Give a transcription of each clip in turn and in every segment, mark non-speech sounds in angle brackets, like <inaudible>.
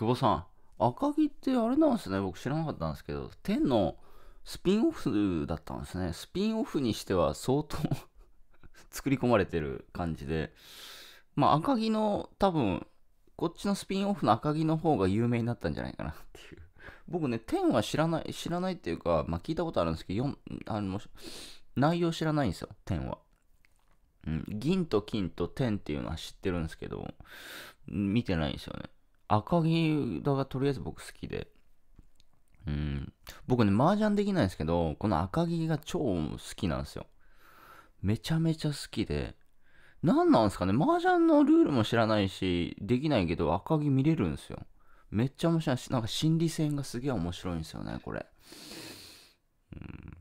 久保さん、赤城ってあれなんですね、僕知らなかったんですけど、天のスピンオフだったんですね。スピンオフにしては相当 <laughs> 作り込まれてる感じで、まあ赤城の多分、こっちのスピンオフの赤城の方が有名になったんじゃないかなっていう。僕ね、天は知らない、知らないっていうか、まあ聞いたことあるんですけど、あの内容知らないんですよ、天は。うん、銀と金と天っていうのは知ってるんですけど、見てないんですよね。赤木がとりあえず僕好きで、うん、僕ね、麻雀できないんですけど、この赤木が超好きなんですよ。めちゃめちゃ好きで、何なんですかね、麻雀のルールも知らないし、できないけど赤木見れるんですよ。めっちゃ面白いし、なんか心理戦がすげえ面白いんですよね、これ。うん。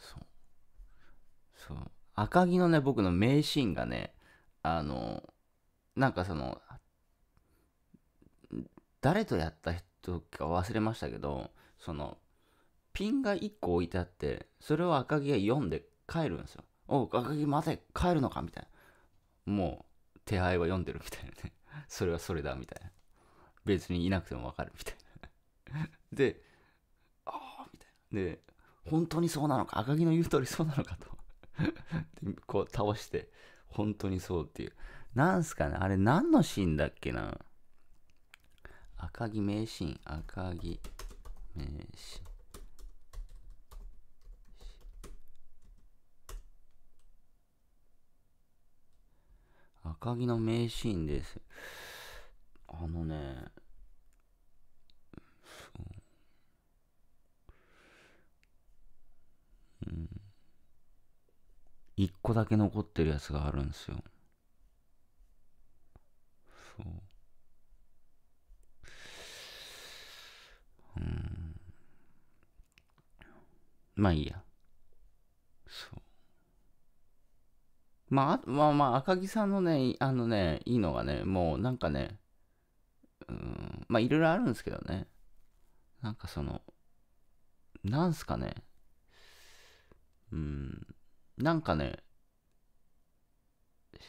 そう。そう。赤木のね、僕の名シーンがね、あの、なんかその、誰とやった人か忘れましたけど、その、ピンが1個置いてあって、それを赤木が読んで帰るんですよ。お赤木待て、帰るのかみたいな。もう、手配は読んでるみたいなね。<laughs> それはそれだ、みたいな。別にいなくてもわかる、みたいな。<laughs> で、ああ、みたいな。で、本当にそうなのか、赤木の言う通りそうなのかと <laughs> こう倒して、本当にそうっていう。なんすかね、あれ何のシーンだっけな赤木名神、赤木名神。赤木の名シーンです。あのね、うん。一個だけ残ってるやつがあるんですよ。まあいいや。そう。まあ、まあまあ、赤木さんのね、あのね、いいのがね、もうなんかね、うん、まあいろいろあるんですけどね。なんかその、なんすかね。うん、なんかね、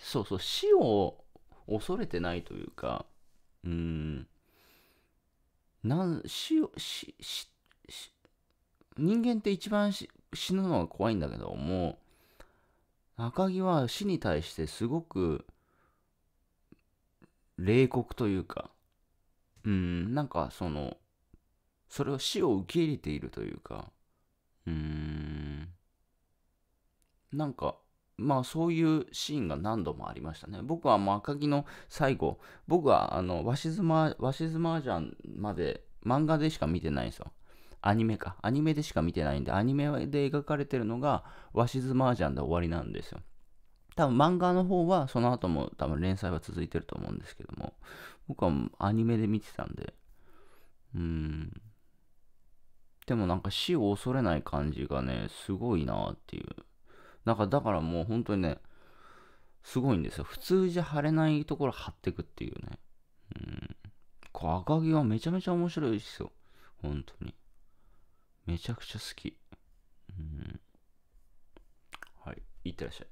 そうそう、死を恐れてないというか、うん、なん、死を、死、死、人間って一番死ぬのが怖いんだけども赤城は死に対してすごく冷酷というかうんなんかそのそれを死を受け入れているというかうんなんかまあそういうシーンが何度もありましたね。僕はもう赤木の最後、僕はあの、鷲し麻雀まじゃんまで漫画でしか見てないんですよ。アニメか。アニメでしか見てないんで、アニメで描かれてるのが、鷲ジ麻雀で終わりなんですよ。多分漫画の方は、その後も多分連載は続いてると思うんですけども、僕はアニメで見てたんで、うーん。でもなんか死を恐れない感じがね、すごいなっていう。なんかだからもう本当にね、すごいんですよ。普通じゃ貼れないところ貼ってくっていうね。うん。こう赤木はめちゃめちゃ面白いですよ。本当に。めちゃくちゃ好き。うん。はい。いってらっしゃい。